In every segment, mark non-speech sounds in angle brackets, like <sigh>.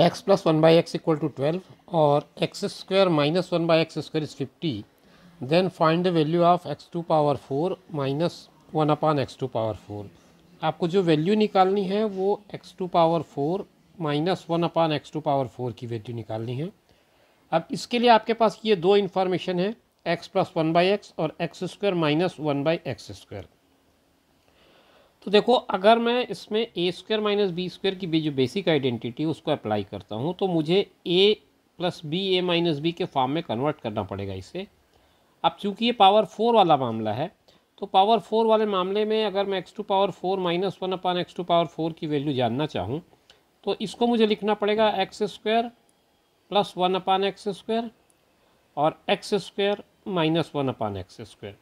x plus one by X equal to twelve और X square minus one by X square is fifty then find the value of X to power four minus one upon X to power four आपको जो value निकालनी है वो X to power four minus one upon X to power four की value निकालनी है अब इसके लिए आपके पास ये दो इन्फॉर्मेशन है X plus one by X और X square minus one by X square तो देखो अगर मैं इसमें A square minus B square की जो बेसिक आइडेंटिटी उसको अप्लाई करता हूँ तो मुझे A plus B A minus B के फॉर्म में कन्वर्ट करना पड़ेगा इसे अब चूंकि ये पावर फोर वाला मामला है तो पावर फोर वाले मामले में अगर मैं X to power four minus one upon X to power four की वैल्यू जानना चाहूँ तो इसको मुझे लिखना पड़ेगा X square plus one upon X square और X square minus one upon X square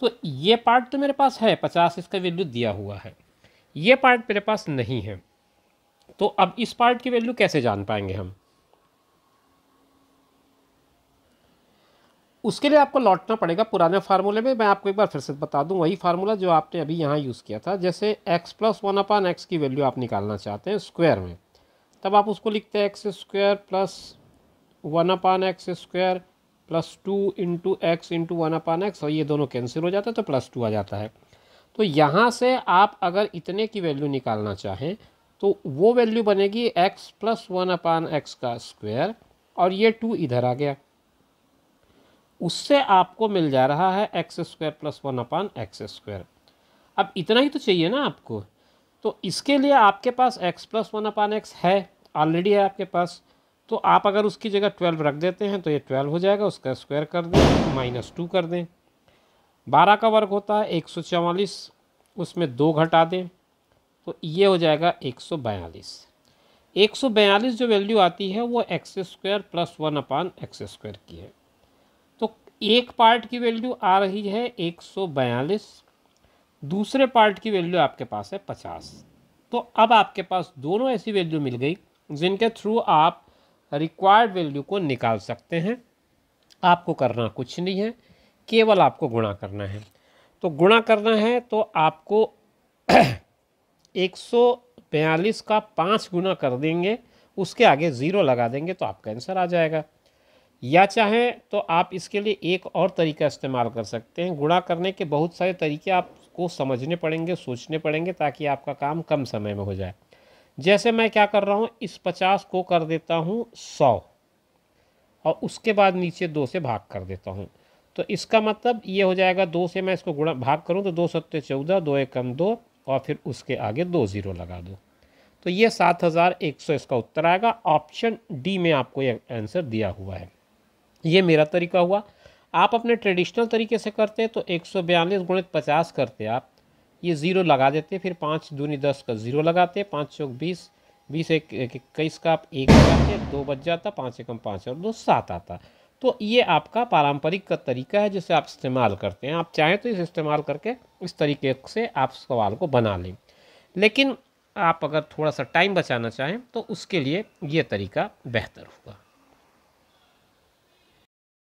तो ये पार्ट तो मेरे पास है पचास इसका वैल्यू दिया हुआ है ये पार्ट मेरे पास नहीं है तो अब इस पार्ट की वैल्यू कैसे जान पाएंगे हम उसके लिए आपको लौटना पड़ेगा पुराने फार्मूले में मैं आपको एक बार फिर से बता दूं वही फार्मूला जो आपने अभी यहाँ यूज़ किया था जैसे x plus one upon X की वैल्यू आप निकालना चाहते हैं स्क्वायर में तब आप उसको लिखते हैं X square plus one upon X square plus two into X into one upon X और ये दोनों कैंसिल हो जाता है तो प्लस टू आ जाता है तो यहाँ से आप अगर इतने की वैल्यू निकालना चाहें तो वो वैल्यू बनेगी X plus one upon X का स्क्वायर और ये टू इधर आ गया उससे आपको मिल जा रहा है X square plus one upon X square अब इतना ही तो चाहिए ना आपको तो इसके लिए आपके पास X plus one upon X है ऑलरेडी है आपके पास तो आप अगर उसकी जगह ट्वेल्व रख देते हैं तो ये ट्वेल्व हो जाएगा उसका स्क्वायर कर दें माइनस टू कर दें बारह का वर्ग होता है एक सौ चवालीस उसमें दो घटा दें तो ये हो जाएगा एक सौ बयालीस एक सौ बयालीस जो वैल्यू आती है वो X square plus one upon X square की है तो एक पार्ट की वैल्यू आ रही है एक सौ बयालीस दूसरे पार्ट की वैल्यू आपके पास है पचास तो अब आपके पास दोनों ऐसी वैल्यू मिल गई जिनके थ्रू आप रिक्वायर्ड वैल्यू को निकाल सकते हैं आपको करना कुछ नहीं है केवल आपको गुणा करना है तो गुणा करना है तो आपको <clears throat> एक का पाँच गुना कर देंगे उसके आगे ज़ीरो लगा देंगे तो आपका आंसर आ जाएगा या चाहें तो आप इसके लिए एक और तरीका इस्तेमाल कर सकते हैं गुणा करने के बहुत सारे तरीके आपको समझने पड़ेंगे सोचने पड़ेंगे ताकि आपका काम कम समय में हो जाए जैसे मैं क्या कर रहा हूँ इस पचास को कर देता हूँ सौ और उसके बाद नीचे दो से भाग कर देता हूँ तो इसका मतलब ये हो जाएगा दो से मैं इसको गुणा भाग करूँ तो दो सत्य चौदह दो एक कम दो और फिर उसके आगे दो ज़ीरो लगा दो तो ये सात हज़ार एक सौ इसका उत्तर आएगा ऑप्शन डी में आपको ये आंसर दिया हुआ है ये मेरा तरीका हुआ आप अपने ट्रेडिशनल तरीके से करते तो एक सौ बयालीस गुणित पचास करते आप ये ज़ीरो लगा देते फिर पाँच दूनी दस का ज़ीरो लगाते पाँच चौक बीस बीस एक इक्कीस का आप एक लगाते दो बच जाता पाँच एकम पाँच और दो सात आता तो ये आपका पारंपरिक का तरीका है जिसे आप इस्तेमाल करते हैं आप चाहें तो इसे इस्तेमाल करके इस तरीके से आप सवाल को बना लें लेकिन आप अगर थोड़ा सा टाइम बचाना चाहें तो उसके लिए ये तरीका बेहतर होगा